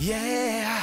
Yeah.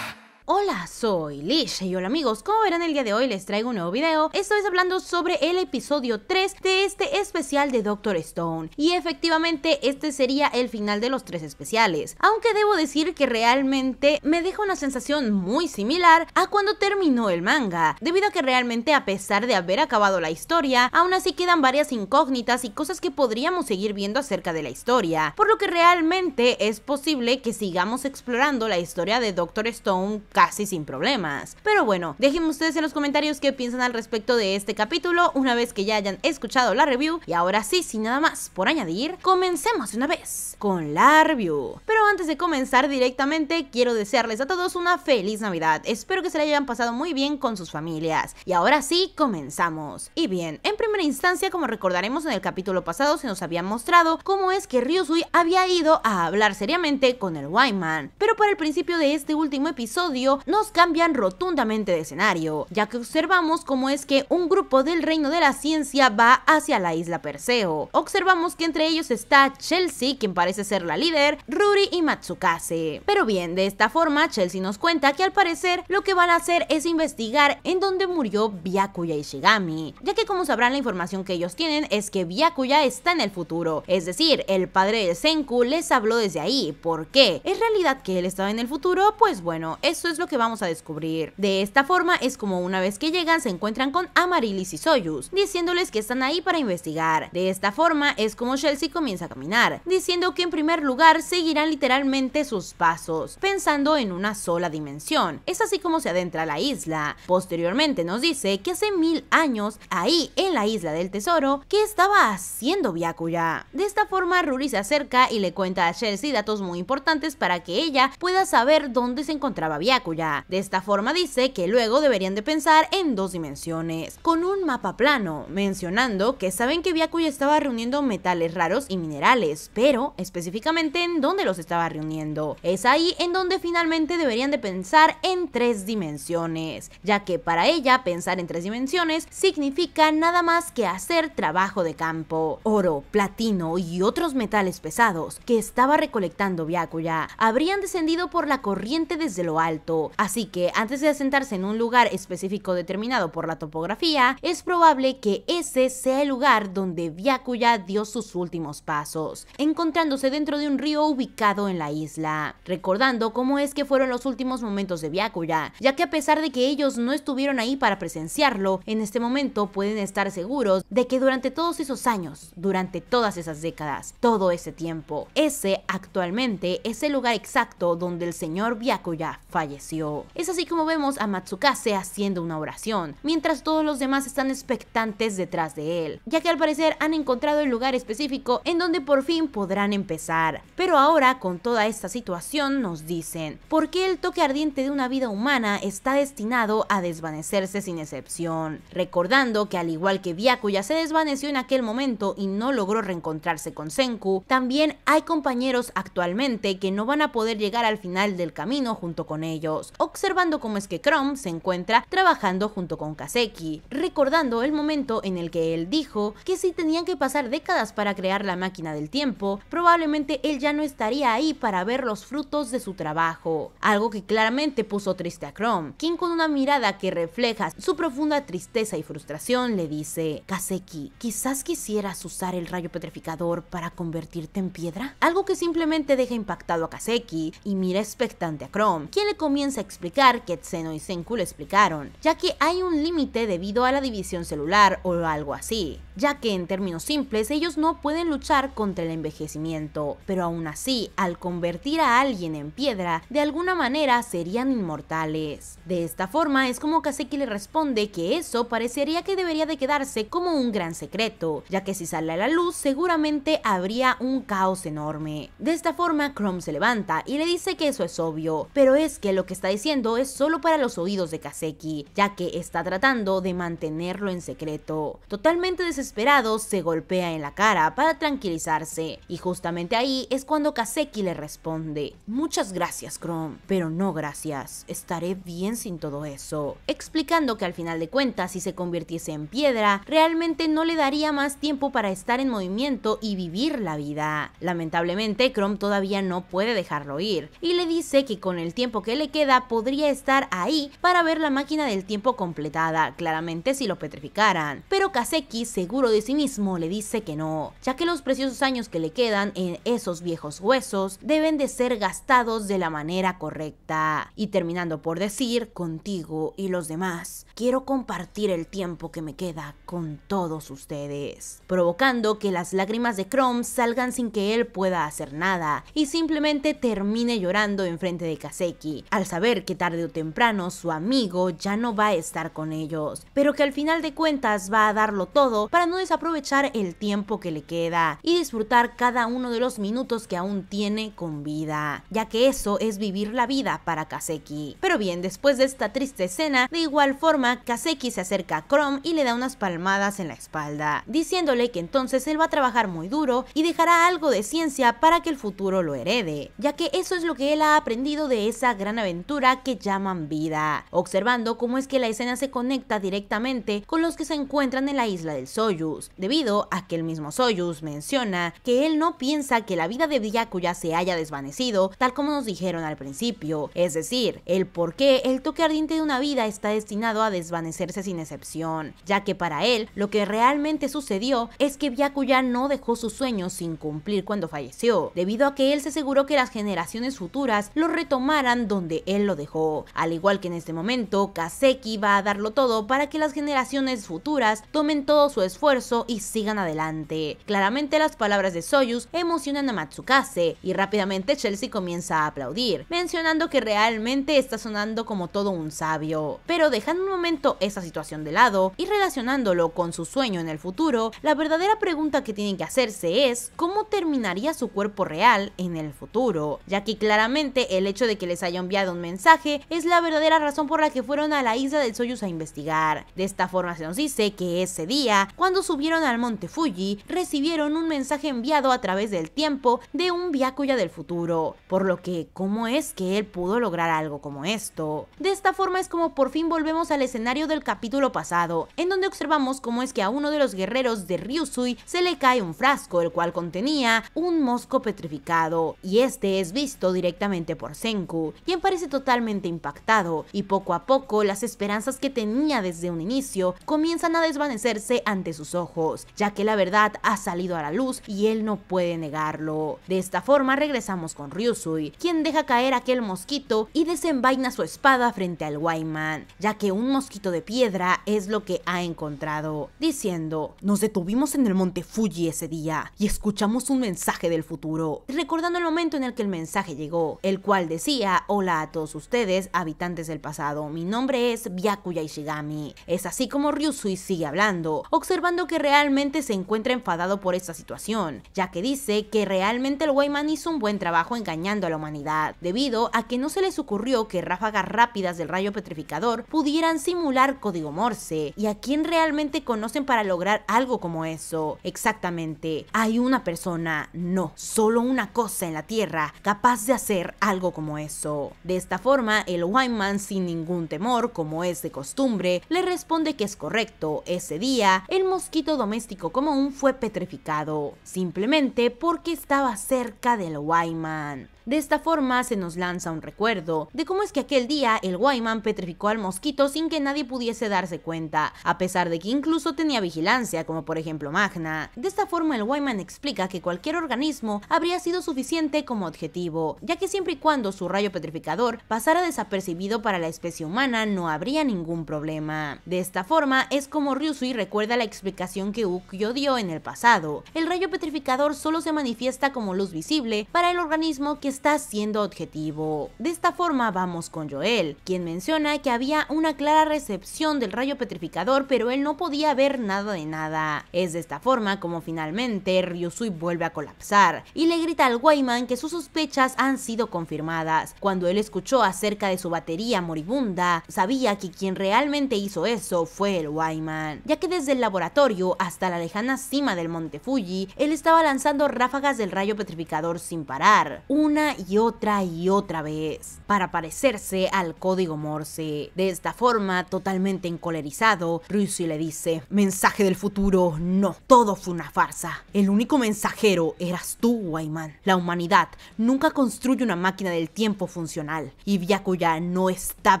Hola, soy Lish y hola amigos, como verán el día de hoy les traigo un nuevo video, Estoy hablando sobre el episodio 3 de este especial de Doctor Stone y efectivamente este sería el final de los tres especiales, aunque debo decir que realmente me deja una sensación muy similar a cuando terminó el manga, debido a que realmente a pesar de haber acabado la historia, aún así quedan varias incógnitas y cosas que podríamos seguir viendo acerca de la historia, por lo que realmente es posible que sigamos explorando la historia de Doctor Stone casi sin problemas. Pero bueno, déjenme ustedes en los comentarios qué piensan al respecto de este capítulo una vez que ya hayan escuchado la review. Y ahora sí, sin nada más por añadir, comencemos una vez con la review. Pero antes de comenzar directamente, quiero desearles a todos una feliz Navidad. Espero que se la hayan pasado muy bien con sus familias. Y ahora sí, comenzamos. Y bien, en primera instancia, como recordaremos en el capítulo pasado, se nos había mostrado cómo es que Ryusui había ido a hablar seriamente con el Wyman. Pero para el principio de este último episodio, nos cambian rotundamente de escenario, ya que observamos cómo es que un grupo del reino de la ciencia va hacia la isla Perseo. Observamos que entre ellos está Chelsea, quien parece ser la líder, Ruri y Matsukase. Pero bien, de esta forma Chelsea nos cuenta que al parecer lo que van a hacer es investigar en dónde murió Byakuya Ishigami, ya que como sabrán la información que ellos tienen es que Byakuya está en el futuro, es decir, el padre de Senku les habló desde ahí, ¿por qué? ¿Es realidad que él estaba en el futuro? Pues bueno, eso es lo que vamos a descubrir. De esta forma es como una vez que llegan se encuentran con Amarilis y Soyuz, diciéndoles que están ahí para investigar. De esta forma es como Chelsea comienza a caminar, diciendo que en primer lugar seguirán literalmente sus pasos, pensando en una sola dimensión. Es así como se adentra a la isla. Posteriormente nos dice que hace mil años, ahí en la isla del tesoro, que estaba haciendo Byakuya. De esta forma Ruri se acerca y le cuenta a Chelsea datos muy importantes para que ella pueda saber dónde se encontraba Byakuya de esta forma dice que luego deberían de pensar en dos dimensiones, con un mapa plano, mencionando que saben que Byakuya estaba reuniendo metales raros y minerales, pero específicamente en dónde los estaba reuniendo. Es ahí en donde finalmente deberían de pensar en tres dimensiones, ya que para ella pensar en tres dimensiones significa nada más que hacer trabajo de campo. Oro, platino y otros metales pesados que estaba recolectando Byakuya habrían descendido por la corriente desde lo alto Así que antes de asentarse en un lugar específico determinado por la topografía, es probable que ese sea el lugar donde Byakuya dio sus últimos pasos, encontrándose dentro de un río ubicado en la isla, recordando cómo es que fueron los últimos momentos de Byakuya, ya que a pesar de que ellos no estuvieron ahí para presenciarlo, en este momento pueden estar seguros de que durante todos esos años, durante todas esas décadas, todo ese tiempo, ese actualmente es el lugar exacto donde el señor Byakuya falleció. Es así como vemos a Matsukase haciendo una oración, mientras todos los demás están expectantes detrás de él, ya que al parecer han encontrado el lugar específico en donde por fin podrán empezar. Pero ahora, con toda esta situación, nos dicen, ¿por qué el toque ardiente de una vida humana está destinado a desvanecerse sin excepción? Recordando que al igual que Byakuya se desvaneció en aquel momento y no logró reencontrarse con Senku, también hay compañeros actualmente que no van a poder llegar al final del camino junto con ellos observando cómo es que Chrome se encuentra trabajando junto con Kaseki, recordando el momento en el que él dijo que si tenían que pasar décadas para crear la máquina del tiempo, probablemente él ya no estaría ahí para ver los frutos de su trabajo, algo que claramente puso triste a Chrome, quien con una mirada que refleja su profunda tristeza y frustración le dice, Kaseki, quizás quisieras usar el rayo petrificador para convertirte en piedra, algo que simplemente deja impactado a Kaseki y mira expectante a Chrome, quien le comienza comienza a explicar que Tseno y Senku lo explicaron, ya que hay un límite debido a la división celular o algo así, ya que en términos simples ellos no pueden luchar contra el envejecimiento, pero aún así, al convertir a alguien en piedra, de alguna manera serían inmortales. De esta forma es como Kaseki le responde que eso parecería que debería de quedarse como un gran secreto, ya que si sale a la luz seguramente habría un caos enorme. De esta forma, Chrome se levanta y le dice que eso es obvio, pero es que lo que está diciendo es solo para los oídos de Kaseki, ya que está tratando de mantenerlo en secreto. Totalmente desesperado, se golpea en la cara para tranquilizarse, y justamente ahí es cuando Kaseki le responde, muchas gracias Chrome, pero no gracias, estaré bien sin todo eso, explicando que al final de cuentas si se convirtiese en piedra, realmente no le daría más tiempo para estar en movimiento y vivir la vida. Lamentablemente, Chrome todavía no puede dejarlo ir, y le dice que con el tiempo que le queda podría estar ahí para ver la máquina del tiempo completada, claramente si lo petrificaran. Pero Kaseki, seguro de sí mismo, le dice que no, ya que los preciosos años que le quedan en esos viejos huesos deben de ser gastados de la manera correcta. Y terminando por decir, contigo y los demás, quiero compartir el tiempo que me queda con todos ustedes, provocando que las lágrimas de Chrome salgan sin que él pueda hacer nada y simplemente termine llorando enfrente de Kaseki saber que tarde o temprano su amigo ya no va a estar con ellos, pero que al final de cuentas va a darlo todo para no desaprovechar el tiempo que le queda y disfrutar cada uno de los minutos que aún tiene con vida, ya que eso es vivir la vida para Kaseki. Pero bien, después de esta triste escena, de igual forma, Kaseki se acerca a Chrome y le da unas palmadas en la espalda, diciéndole que entonces él va a trabajar muy duro y dejará algo de ciencia para que el futuro lo herede, ya que eso es lo que él ha aprendido de esa gran aventura que llaman vida, observando cómo es que la escena se conecta directamente con los que se encuentran en la isla del Soyuz, debido a que el mismo Soyuz menciona que él no piensa que la vida de Byakuya se haya desvanecido, tal como nos dijeron al principio, es decir, el por qué el toque ardiente de una vida está destinado a desvanecerse sin excepción, ya que para él lo que realmente sucedió es que Byakuya no dejó sus sueños sin cumplir cuando falleció, debido a que él se aseguró que las generaciones futuras lo retomaran donde él lo dejó. Al igual que en este momento, Kaseki va a darlo todo para que las generaciones futuras tomen todo su esfuerzo y sigan adelante. Claramente las palabras de Soyuz emocionan a Matsukase y rápidamente Chelsea comienza a aplaudir, mencionando que realmente está sonando como todo un sabio. Pero dejando un momento esa situación de lado y relacionándolo con su sueño en el futuro, la verdadera pregunta que tienen que hacerse es cómo terminaría su cuerpo real en el futuro, ya que claramente el hecho de que les haya enviado mensaje es la verdadera razón por la que fueron a la isla del Soyuz a investigar. De esta forma se nos dice que ese día, cuando subieron al monte Fuji, recibieron un mensaje enviado a través del tiempo de un Byakuya del futuro, por lo que ¿cómo es que él pudo lograr algo como esto? De esta forma es como por fin volvemos al escenario del capítulo pasado, en donde observamos cómo es que a uno de los guerreros de Ryusui se le cae un frasco, el cual contenía un mosco petrificado, y este es visto directamente por Senku, quien parece totalmente impactado y poco a poco las esperanzas que tenía desde un inicio comienzan a desvanecerse ante sus ojos, ya que la verdad ha salido a la luz y él no puede negarlo. De esta forma regresamos con Ryusui, quien deja caer aquel mosquito y desenvaina su espada frente al Wayman, ya que un mosquito de piedra es lo que ha encontrado, diciendo, nos detuvimos en el monte Fuji ese día y escuchamos un mensaje del futuro, recordando el momento en el que el mensaje llegó, el cual decía, hola todos ustedes, habitantes del pasado. Mi nombre es Byakuya Ishigami. Es así como Ryusui sigue hablando, observando que realmente se encuentra enfadado por esta situación, ya que dice que realmente el Wayman hizo un buen trabajo engañando a la humanidad, debido a que no se les ocurrió que ráfagas rápidas del rayo petrificador pudieran simular código Morse, y a quién realmente conocen para lograr algo como eso. Exactamente, hay una persona, no, solo una cosa en la Tierra capaz de hacer algo como eso. De esta forma, el Wayman sin ningún temor, como es de costumbre, le responde que es correcto. Ese día, el mosquito doméstico común fue petrificado, simplemente porque estaba cerca del Wayman. De esta forma se nos lanza un recuerdo de cómo es que aquel día el Guayman petrificó al mosquito sin que nadie pudiese darse cuenta, a pesar de que incluso tenía vigilancia, como por ejemplo Magna. De esta forma el Guayman explica que cualquier organismo habría sido suficiente como objetivo, ya que siempre y cuando su rayo petrificador pasara desapercibido para la especie humana no habría ningún problema. De esta forma es como Ryusui recuerda la explicación que Ukyo dio en el pasado. El rayo petrificador solo se manifiesta como luz visible para el organismo que está siendo objetivo. De esta forma vamos con Joel, quien menciona que había una clara recepción del rayo petrificador, pero él no podía ver nada de nada. Es de esta forma como finalmente Ryusui vuelve a colapsar y le grita al Wayman que sus sospechas han sido confirmadas. Cuando él escuchó acerca de su batería moribunda, sabía que quien realmente hizo eso fue el Wayman, ya que desde el laboratorio hasta la lejana cima del monte Fuji, él estaba lanzando ráfagas del rayo petrificador sin parar. Una y otra y otra vez para parecerse al código Morse. De esta forma, totalmente encolerizado, Ryusui le dice, mensaje del futuro, no, todo fue una farsa. El único mensajero eras tú, Wayman. La humanidad nunca construye una máquina del tiempo funcional y Byakuya no está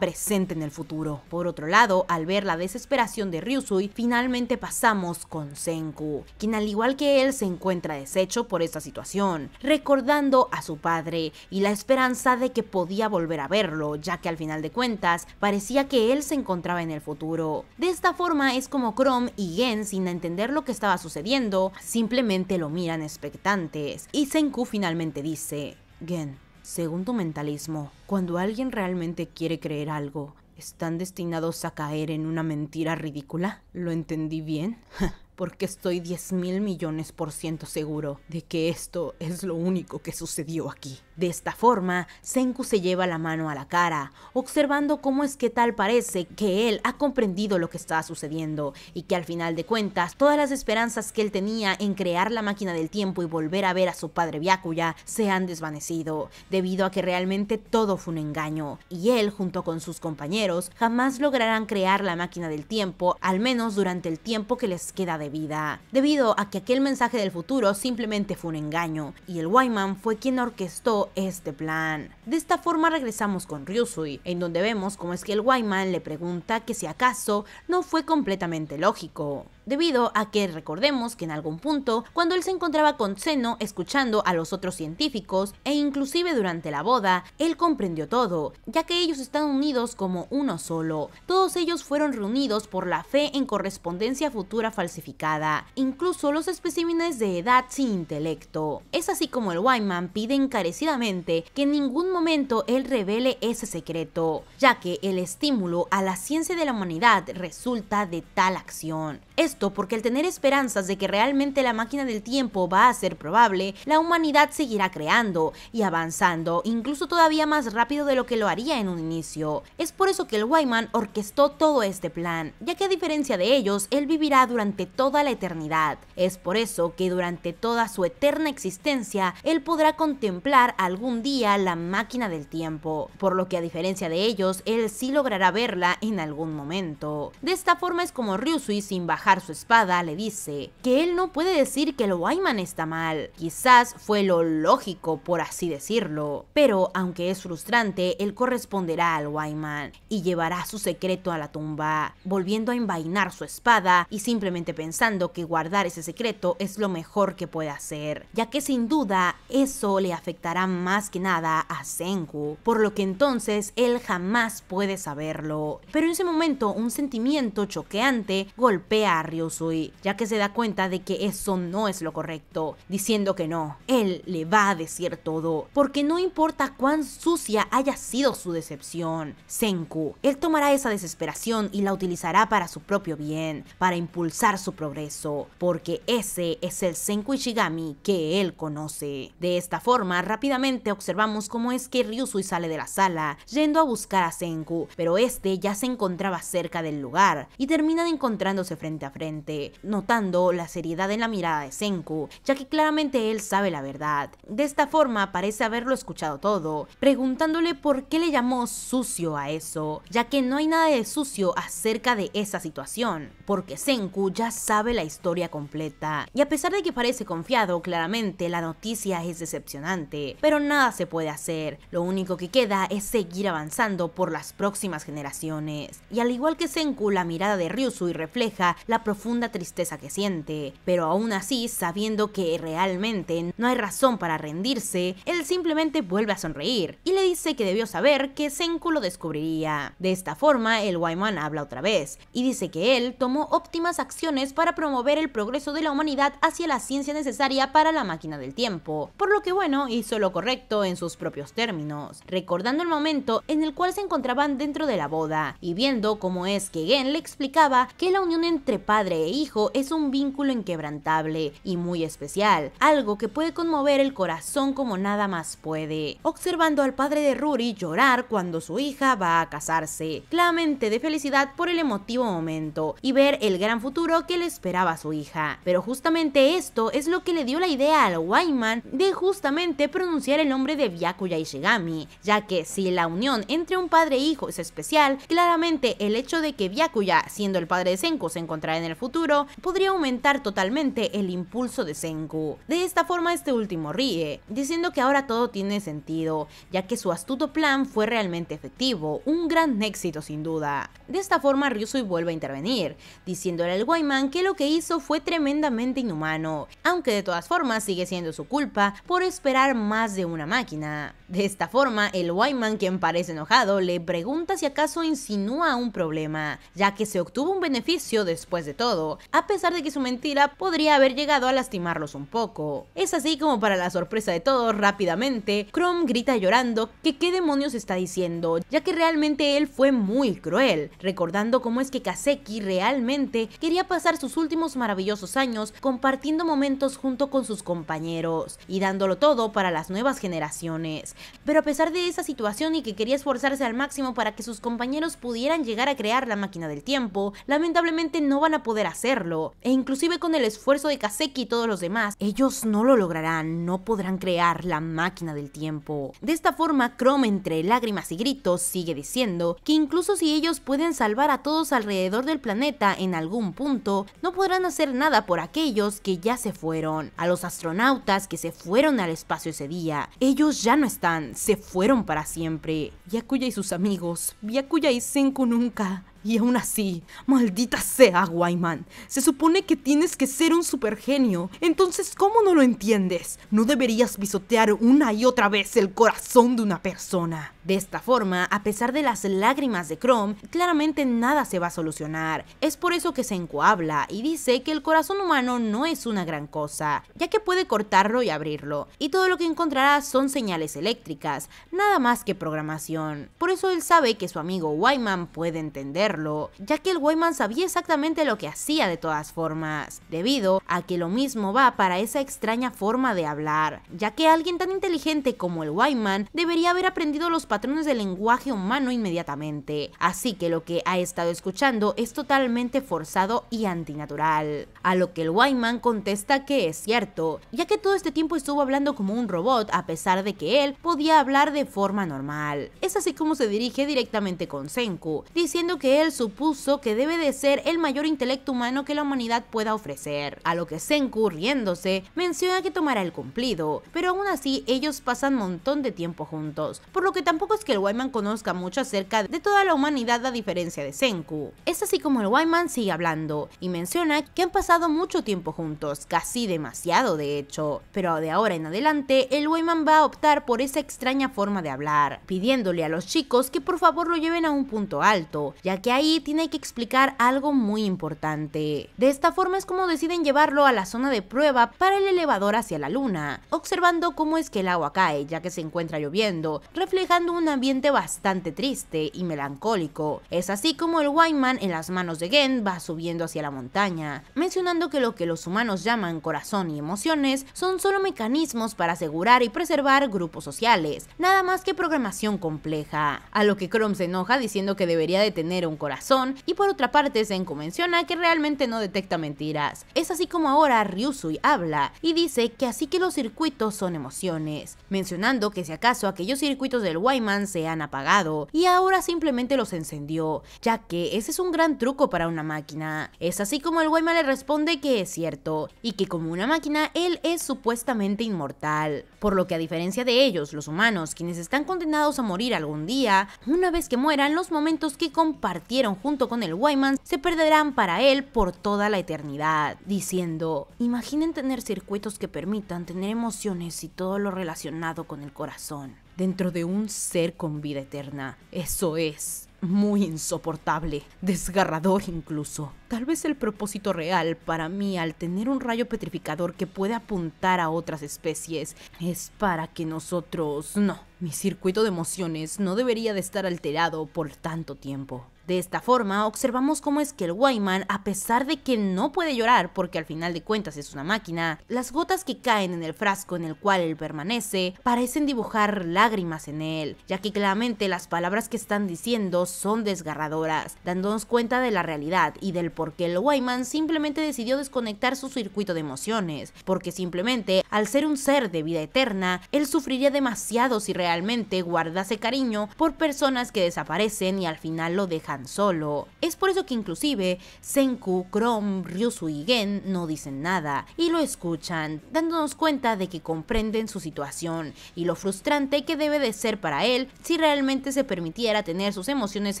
presente en el futuro. Por otro lado, al ver la desesperación de Ryusui, finalmente pasamos con Senku, quien al igual que él se encuentra deshecho por esta situación, recordando a su padre y la esperanza de que podía volver a verlo, ya que al final de cuentas parecía que él se encontraba en el futuro. De esta forma es como Chrome y Gen, sin entender lo que estaba sucediendo, simplemente lo miran expectantes. Y Senku finalmente dice, Gen, según tu mentalismo, cuando alguien realmente quiere creer algo, ¿están destinados a caer en una mentira ridícula? ¿Lo entendí bien? porque estoy 10 mil millones por ciento seguro de que esto es lo único que sucedió aquí. De esta forma, Senku se lleva la mano a la cara, observando cómo es que tal parece que él ha comprendido lo que está sucediendo y que al final de cuentas todas las esperanzas que él tenía en crear la máquina del tiempo y volver a ver a su padre Byakuya se han desvanecido, debido a que realmente todo fue un engaño, y él junto con sus compañeros jamás lograrán crear la máquina del tiempo, al menos durante el tiempo que les queda de vida, debido a que aquel mensaje del futuro simplemente fue un engaño, y el Wyman fue quien orquestó este plan. De esta forma regresamos con Ryusui, en donde vemos cómo es que el Wayman le pregunta que si acaso no fue completamente lógico debido a que recordemos que en algún punto, cuando él se encontraba con Zeno escuchando a los otros científicos e inclusive durante la boda, él comprendió todo, ya que ellos están unidos como uno solo. Todos ellos fueron reunidos por la fe en correspondencia futura falsificada, incluso los especímenes de edad sin intelecto. Es así como el Wyman pide encarecidamente que en ningún momento él revele ese secreto, ya que el estímulo a la ciencia de la humanidad resulta de tal acción. Esto porque al tener esperanzas de que realmente la máquina del tiempo va a ser probable, la humanidad seguirá creando y avanzando, incluso todavía más rápido de lo que lo haría en un inicio. Es por eso que el Wyman orquestó todo este plan, ya que a diferencia de ellos, él vivirá durante toda la eternidad. Es por eso que durante toda su eterna existencia, él podrá contemplar algún día la máquina del tiempo, por lo que a diferencia de ellos, él sí logrará verla en algún momento. De esta forma es como Ryusui sin bajar su espada, le dice que él no puede decir que el Wyman está mal. Quizás fue lo lógico, por así decirlo. Pero aunque es frustrante, él corresponderá al Wyman y llevará su secreto a la tumba, volviendo a envainar su espada y simplemente pensando que guardar ese secreto es lo mejor que puede hacer, ya que sin duda eso le afectará más que nada a Senku, por lo que entonces él jamás puede saberlo. Pero en ese momento un sentimiento choqueante golpea a Ryusui, ya que se da cuenta de que eso no es lo correcto, diciendo que no, él le va a decir todo, porque no importa cuán sucia haya sido su decepción, Senku, él tomará esa desesperación y la utilizará para su propio bien, para impulsar su progreso, porque ese es el Senku Ishigami que él conoce. De esta forma, rápidamente observamos cómo es que Ryusui sale de la sala, yendo a buscar a Senku, pero este ya se encontraba cerca del lugar y terminan encontrándose frente frente notando la seriedad en la mirada de Senku, ya que claramente él sabe la verdad. De esta forma parece haberlo escuchado todo, preguntándole por qué le llamó sucio a eso, ya que no hay nada de sucio acerca de esa situación, porque Senku ya sabe la historia completa, y a pesar de que parece confiado, claramente la noticia es decepcionante, pero nada se puede hacer, lo único que queda es seguir avanzando por las próximas generaciones. Y al igual que Senku, la mirada de Ryusui refleja la la profunda tristeza que siente, pero aún así, sabiendo que realmente no hay razón para rendirse, él simplemente vuelve a sonreír y le dice que debió saber que Senku lo descubriría. De esta forma, el Waiman habla otra vez y dice que él tomó óptimas acciones para promover el progreso de la humanidad hacia la ciencia necesaria para la máquina del tiempo, por lo que bueno, hizo lo correcto en sus propios términos, recordando el momento en el cual se encontraban dentro de la boda y viendo cómo es que Gen le explicaba que la unión entre padre e hijo es un vínculo inquebrantable y muy especial, algo que puede conmover el corazón como nada más puede. Observando al padre de Ruri llorar cuando su hija va a casarse, claramente de felicidad por el emotivo momento y ver el gran futuro que le esperaba a su hija. Pero justamente esto es lo que le dio la idea al Wayman de justamente pronunciar el nombre de Byakuya Ishigami, ya que si la unión entre un padre e hijo es especial, claramente el hecho de que Byakuya, siendo el padre de Senko, se encontrará en el futuro, podría aumentar totalmente el impulso de Senku. De esta forma este último ríe, diciendo que ahora todo tiene sentido, ya que su astuto plan fue realmente efectivo, un gran éxito sin duda. De esta forma Ryusui vuelve a intervenir, diciéndole al Wayman que lo que hizo fue tremendamente inhumano, aunque de todas formas sigue siendo su culpa por esperar más de una máquina. De esta forma, el Wayman quien parece enojado, le pregunta si acaso insinúa un problema, ya que se obtuvo un beneficio después de todo, a pesar de que su mentira podría haber llegado a lastimarlos un poco. Es así como para la sorpresa de todos, rápidamente, Chrome grita llorando que qué demonios está diciendo, ya que realmente él fue muy cruel, recordando cómo es que Kaseki realmente quería pasar sus últimos maravillosos años compartiendo momentos junto con sus compañeros y dándolo todo para las nuevas generaciones. Pero a pesar de esa situación y que quería esforzarse al máximo para que sus compañeros pudieran llegar a crear la máquina del tiempo, lamentablemente no van a poder hacerlo. E inclusive con el esfuerzo de Kaseki y todos los demás, ellos no lo lograrán, no podrán crear la máquina del tiempo. De esta forma, Chrome entre lágrimas y gritos sigue diciendo que incluso si ellos pueden salvar a todos alrededor del planeta en algún punto, no podrán hacer nada por aquellos que ya se fueron, a los astronautas que se fueron al espacio ese día. Ellos ya no están, se fueron para siempre. Yakuya y sus amigos, Yakuya y Senku nunca. Y aún así, maldita sea, Wyman. Se supone que tienes que ser un supergenio. Entonces, ¿cómo no lo entiendes? No deberías pisotear una y otra vez el corazón de una persona. De esta forma, a pesar de las lágrimas de Chrome, claramente nada se va a solucionar. Es por eso que se habla y dice que el corazón humano no es una gran cosa, ya que puede cortarlo y abrirlo. Y todo lo que encontrará son señales eléctricas, nada más que programación. Por eso él sabe que su amigo Wyman puede entender ya que el Wayman sabía exactamente lo que hacía de todas formas, debido a que lo mismo va para esa extraña forma de hablar, ya que alguien tan inteligente como el Wayman debería haber aprendido los patrones del lenguaje humano inmediatamente, así que lo que ha estado escuchando es totalmente forzado y antinatural. A lo que el Wayman contesta que es cierto, ya que todo este tiempo estuvo hablando como un robot a pesar de que él podía hablar de forma normal. Es así como se dirige directamente con Senku, diciendo que él supuso que debe de ser el mayor intelecto humano que la humanidad pueda ofrecer, a lo que Senku, riéndose, menciona que tomará el cumplido, pero aún así ellos pasan montón de tiempo juntos, por lo que tampoco es que el Wyman conozca mucho acerca de toda la humanidad a diferencia de Senku. Es así como el Wyman sigue hablando, y menciona que han pasado mucho tiempo juntos, casi demasiado de hecho, pero de ahora en adelante el Wyman va a optar por esa extraña forma de hablar, pidiéndole a los chicos que por favor lo lleven a un punto alto, ya que ahí tiene que explicar algo muy importante. De esta forma es como deciden llevarlo a la zona de prueba para el elevador hacia la luna, observando cómo es que el agua cae ya que se encuentra lloviendo, reflejando un ambiente bastante triste y melancólico. Es así como el Wyman en las manos de Gen va subiendo hacia la montaña, mencionando que lo que los humanos llaman corazón y emociones son solo mecanismos para asegurar y preservar grupos sociales, nada más que programación compleja, a lo que Chrome se enoja diciendo que debería de tener un corazón, y por otra parte se menciona que realmente no detecta mentiras. Es así como ahora Ryusui habla y dice que así que los circuitos son emociones, mencionando que si acaso aquellos circuitos del Wayman se han apagado y ahora simplemente los encendió, ya que ese es un gran truco para una máquina. Es así como el Wayman le responde que es cierto y que como una máquina él es supuestamente inmortal, por lo que a diferencia de ellos, los humanos, quienes están condenados a morir algún día, una vez que mueran los momentos que compartieron junto con el Wyman se perderán para él por toda la eternidad, diciendo, imaginen tener circuitos que permitan tener emociones y todo lo relacionado con el corazón dentro de un ser con vida eterna. Eso es muy insoportable, desgarrador incluso. Tal vez el propósito real para mí al tener un rayo petrificador que puede apuntar a otras especies es para que nosotros... No, mi circuito de emociones no debería de estar alterado por tanto tiempo. De esta forma, observamos cómo es que el Wayman, a pesar de que no puede llorar porque al final de cuentas es una máquina, las gotas que caen en el frasco en el cual él permanece parecen dibujar lágrimas en él, ya que claramente las palabras que están diciendo son desgarradoras, dándonos cuenta de la realidad y del por qué el Wayman simplemente decidió desconectar su circuito de emociones, porque simplemente al ser un ser de vida eterna, él sufriría demasiado si realmente guardase cariño por personas que desaparecen y al final lo dejan Solo. Es por eso que inclusive Senku, Krom, Ryusu y Gen no dicen nada y lo escuchan, dándonos cuenta de que comprenden su situación y lo frustrante que debe de ser para él si realmente se permitiera tener sus emociones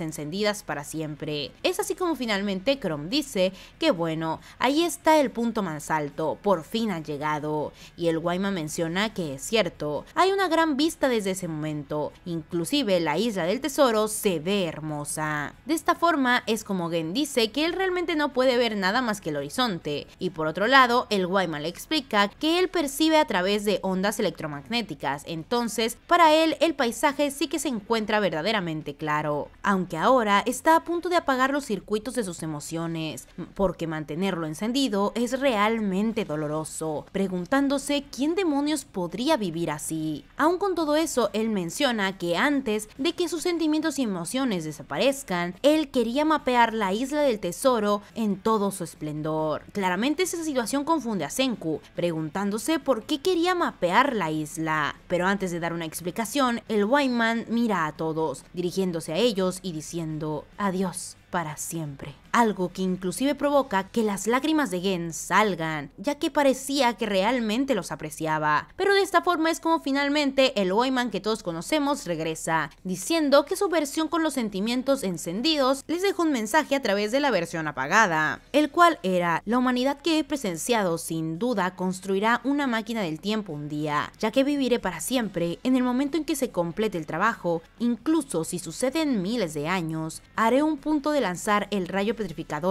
encendidas para siempre. Es así como finalmente Krom dice que bueno, ahí está el punto más alto, por fin ha llegado. Y el Guayma menciona que es cierto, hay una gran vista desde ese momento, inclusive la isla del tesoro se ve hermosa. De esta forma es como Gen dice que él realmente no puede ver nada más que el horizonte, y por otro lado, el waima le explica que él percibe a través de ondas electromagnéticas, entonces para él el paisaje sí que se encuentra verdaderamente claro, aunque ahora está a punto de apagar los circuitos de sus emociones, porque mantenerlo encendido es realmente doloroso, preguntándose quién demonios podría vivir así. Aún con todo eso, él menciona que antes de que sus sentimientos y emociones desaparezcan, él quería mapear la isla del tesoro en todo su esplendor. Claramente esa situación confunde a Senku, preguntándose por qué quería mapear la isla. Pero antes de dar una explicación, el White mira a todos, dirigiéndose a ellos y diciendo adiós para siempre algo que inclusive provoca que las lágrimas de Gen salgan, ya que parecía que realmente los apreciaba. Pero de esta forma es como finalmente el Wayman que todos conocemos regresa, diciendo que su versión con los sentimientos encendidos les dejó un mensaje a través de la versión apagada, el cual era, la humanidad que he presenciado sin duda construirá una máquina del tiempo un día, ya que viviré para siempre en el momento en que se complete el trabajo, incluso si suceden miles de años, haré un punto de lanzar el rayo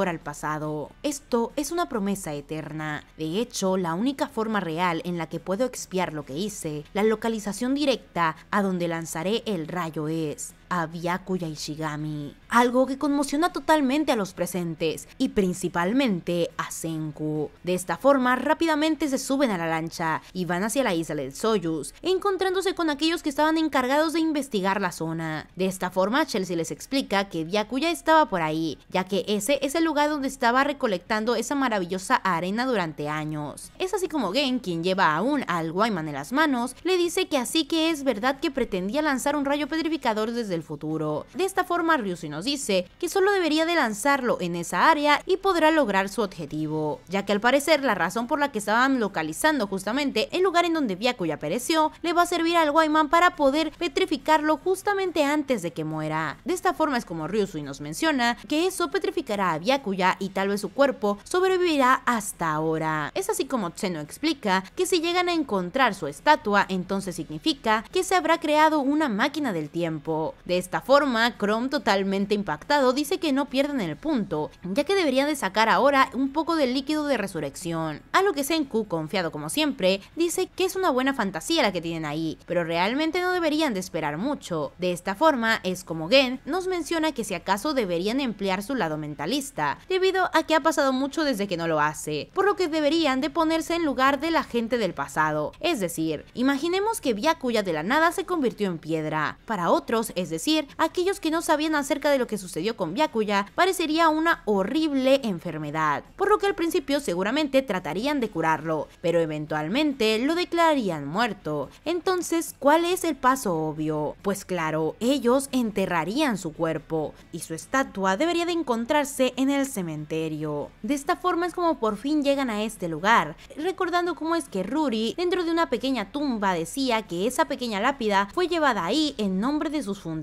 al pasado. Esto es una promesa eterna. De hecho, la única forma real en la que puedo expiar lo que hice, la localización directa a donde lanzaré el rayo es a Byakuya Ishigami, algo que conmociona totalmente a los presentes y principalmente a Senku. De esta forma, rápidamente se suben a la lancha y van hacia la isla del Soyuz, encontrándose con aquellos que estaban encargados de investigar la zona. De esta forma, Chelsea les explica que Byakuya estaba por ahí, ya que ese es el lugar donde estaba recolectando esa maravillosa arena durante años. Es así como Gen, quien lleva aún al Guayman en las manos, le dice que así que es verdad que pretendía lanzar un rayo petrificador desde el futuro. De esta forma, Ryusui nos dice que solo debería de lanzarlo en esa área y podrá lograr su objetivo, ya que al parecer la razón por la que estaban localizando justamente el lugar en donde Byakuya pereció le va a servir al Guayman para poder petrificarlo justamente antes de que muera. De esta forma es como Ryusui nos menciona que eso petrificará a Byakuya y tal vez su cuerpo sobrevivirá hasta ahora. Es así como Tseno explica que si llegan a encontrar su estatua, entonces significa que se habrá creado una máquina del tiempo. De esta forma, Chrome totalmente impactado dice que no pierden el punto, ya que deberían de sacar ahora un poco del líquido de resurrección. A lo que Senku, confiado como siempre, dice que es una buena fantasía la que tienen ahí, pero realmente no deberían de esperar mucho. De esta forma, es como Gen nos menciona que si acaso deberían emplear su lado mentalista, debido a que ha pasado mucho desde que no lo hace, por lo que deberían de ponerse en lugar de la gente del pasado. Es decir, imaginemos que cuya de la nada se convirtió en piedra. Para otros es decir, aquellos que no sabían acerca de lo que sucedió con Byakuya, parecería una horrible enfermedad, por lo que al principio seguramente tratarían de curarlo, pero eventualmente lo declararían muerto. Entonces, ¿cuál es el paso obvio? Pues claro, ellos enterrarían su cuerpo y su estatua debería de encontrarse en el cementerio. De esta forma es como por fin llegan a este lugar, recordando cómo es que Ruri dentro de una pequeña tumba decía que esa pequeña lápida fue llevada ahí en nombre de sus fundadores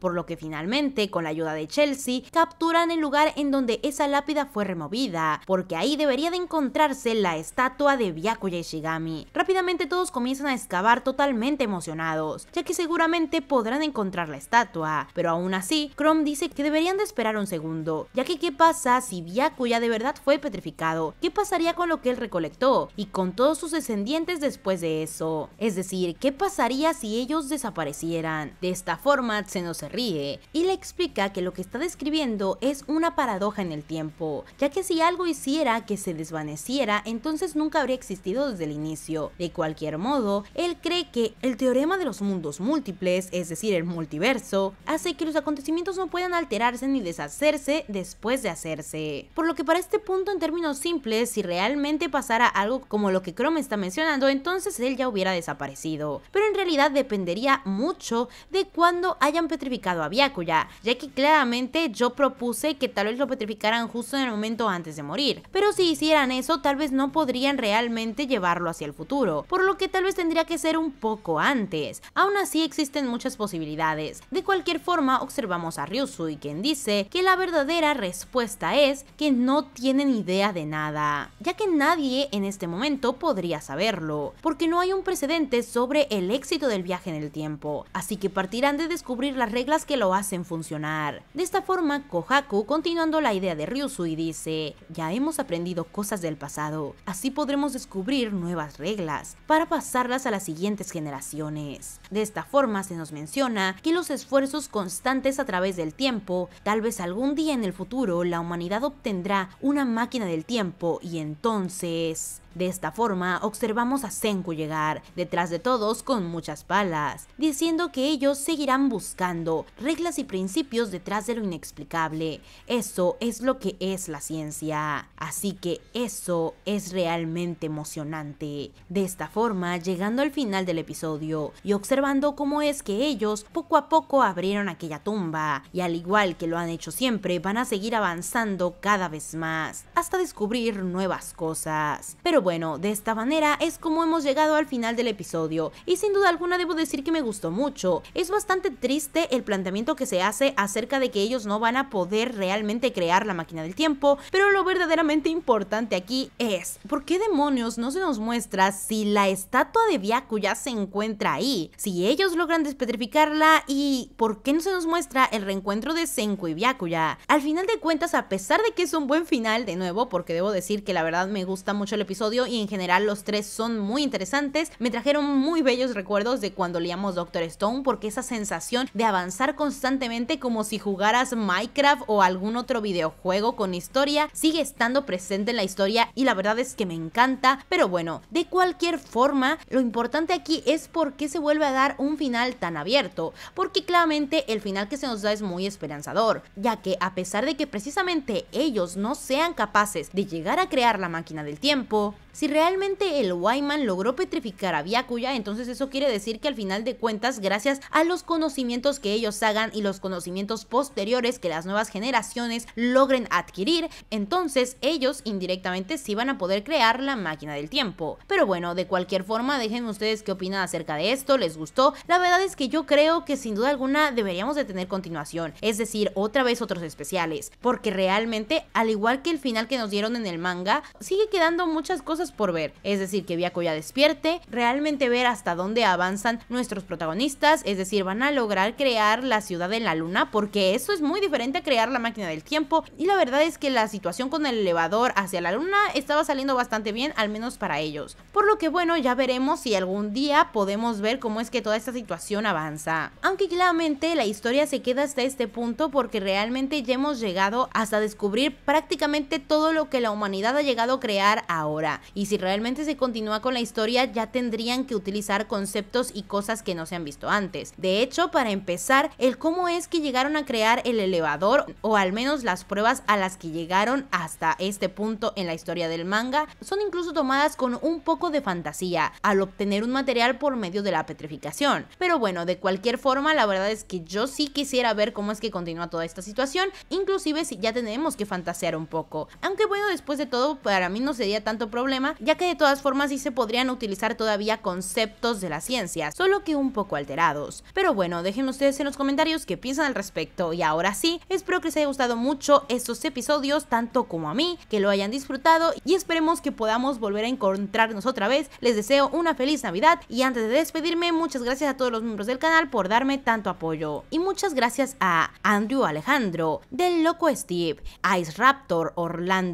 por lo que finalmente, con la ayuda de Chelsea, capturan el lugar en donde esa lápida fue removida, porque ahí debería de encontrarse la estatua de Byakuya Ishigami. Rápidamente todos comienzan a excavar totalmente emocionados, ya que seguramente podrán encontrar la estatua, pero aún así, Chrome dice que deberían de esperar un segundo, ya que qué pasa si Byakuya de verdad fue petrificado, qué pasaría con lo que él recolectó y con todos sus descendientes después de eso, es decir, qué pasaría si ellos desaparecieran. De esta forma, se nos ríe y le explica que lo que está describiendo es una paradoja en el tiempo, ya que si algo hiciera que se desvaneciera, entonces nunca habría existido desde el inicio. De cualquier modo, él cree que el teorema de los mundos múltiples, es decir, el multiverso, hace que los acontecimientos no puedan alterarse ni deshacerse después de hacerse. Por lo que para este punto, en términos simples, si realmente pasara algo como lo que Chrome está mencionando, entonces él ya hubiera desaparecido. Pero en realidad dependería mucho de cuándo hayan petrificado a Byakuya, ya que claramente yo propuse que tal vez lo petrificaran justo en el momento antes de morir, pero si hicieran eso tal vez no podrían realmente llevarlo hacia el futuro, por lo que tal vez tendría que ser un poco antes. Aún así existen muchas posibilidades. De cualquier forma observamos a y quien dice que la verdadera respuesta es que no tienen idea de nada, ya que nadie en este momento podría saberlo, porque no hay un precedente sobre el éxito del viaje en el tiempo, así que partirán de descubrir las reglas que lo hacen funcionar. De esta forma, Kohaku continuando la idea de y dice, ya hemos aprendido cosas del pasado, así podremos descubrir nuevas reglas para pasarlas a las siguientes generaciones. De esta forma se nos menciona que los esfuerzos constantes a través del tiempo, tal vez algún día en el futuro la humanidad obtendrá una máquina del tiempo y entonces de esta forma, observamos a Senku llegar, detrás de todos con muchas palas, diciendo que ellos seguirán buscando reglas y principios detrás de lo inexplicable. Eso es lo que es la ciencia. Así que eso es realmente emocionante. De esta forma, llegando al final del episodio y observando cómo es que ellos poco a poco abrieron aquella tumba y al igual que lo han hecho siempre, van a seguir avanzando cada vez más hasta descubrir nuevas cosas. Pero bueno, bueno, de esta manera es como hemos llegado al final del episodio y sin duda alguna debo decir que me gustó mucho. Es bastante triste el planteamiento que se hace acerca de que ellos no van a poder realmente crear la máquina del tiempo, pero lo verdaderamente importante aquí es, ¿por qué demonios no se nos muestra si la estatua de Byaku se encuentra ahí? Si ellos logran despetrificarla y ¿por qué no se nos muestra el reencuentro de Senku y Byakuya? Al final de cuentas, a pesar de que es un buen final, de nuevo, porque debo decir que la verdad me gusta mucho el episodio, y en general los tres son muy interesantes. Me trajeron muy bellos recuerdos de cuando leíamos Doctor Stone porque esa sensación de avanzar constantemente como si jugaras Minecraft o algún otro videojuego con historia sigue estando presente en la historia y la verdad es que me encanta. Pero bueno, de cualquier forma, lo importante aquí es por qué se vuelve a dar un final tan abierto, porque claramente el final que se nos da es muy esperanzador, ya que a pesar de que precisamente ellos no sean capaces de llegar a crear la máquina del tiempo, si realmente el Wyman logró petrificar a Byakuya, entonces eso quiere decir que al final de cuentas, gracias a los conocimientos que ellos hagan y los conocimientos posteriores que las nuevas generaciones logren adquirir, entonces ellos indirectamente sí van a poder crear la máquina del tiempo. Pero bueno, de cualquier forma, dejen ustedes qué opinan acerca de esto, les gustó. La verdad es que yo creo que sin duda alguna deberíamos de tener continuación, es decir, otra vez otros especiales, porque realmente, al igual que el final que nos dieron en el manga, sigue quedando muchas cosas por ver, es decir, que Viaco ya despierte, realmente ver hasta dónde avanzan nuestros protagonistas, es decir, van a lograr crear la ciudad en la luna, porque eso es muy diferente a crear la máquina del tiempo, y la verdad es que la situación con el elevador hacia la luna estaba saliendo bastante bien, al menos para ellos. Por lo que bueno, ya veremos si algún día podemos ver cómo es que toda esta situación avanza. Aunque claramente la historia se queda hasta este punto porque realmente ya hemos llegado hasta descubrir prácticamente todo lo que la humanidad ha llegado a crear ahora. Y si realmente se continúa con la historia, ya tendrían que utilizar conceptos y cosas que no se han visto antes. De hecho, para empezar, el cómo es que llegaron a crear el elevador, o al menos las pruebas a las que llegaron hasta este punto en la historia del manga, son incluso tomadas con un poco de fantasía, al obtener un material por medio de la petrificación. Pero bueno, de cualquier forma, la verdad es que yo sí quisiera ver cómo es que continúa toda esta situación, inclusive si ya tenemos que fantasear un poco. Aunque bueno, después de todo, para mí no sería tanto problema ya que de todas formas sí se podrían utilizar todavía conceptos de la ciencia, solo que un poco alterados. Pero bueno, dejen ustedes en los comentarios qué piensan al respecto y ahora sí, espero que les haya gustado mucho estos episodios, tanto como a mí, que lo hayan disfrutado y esperemos que podamos volver a encontrarnos otra vez. Les deseo una feliz Navidad y antes de despedirme, muchas gracias a todos los miembros del canal por darme tanto apoyo y muchas gracias a Andrew Alejandro, Del Loco Steve, Ice Raptor, Orlando,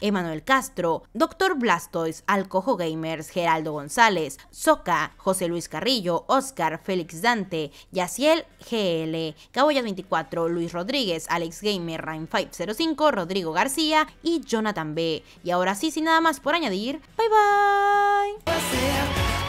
Emanuel Castro, Doctor Blas Alcojo Gamers, Geraldo González, Soca, José Luis Carrillo, Oscar, Félix Dante, Yasiel, GL, Caboyas 24, Luis Rodríguez, Alex Gamer, Ryan 505, Rodrigo García y Jonathan B. Y ahora sí, sin nada más por añadir, bye bye.